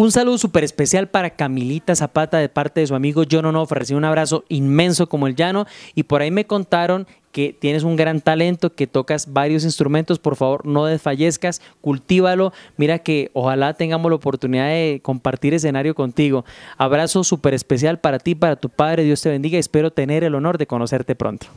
Un saludo súper especial para Camilita Zapata de parte de su amigo John no, Recibe un abrazo inmenso como el llano. Y por ahí me contaron que tienes un gran talento, que tocas varios instrumentos, por favor no desfallezcas, cultívalo, mira que ojalá tengamos la oportunidad de compartir escenario contigo. Abrazo súper especial para ti, para tu padre, Dios te bendiga, espero tener el honor de conocerte pronto.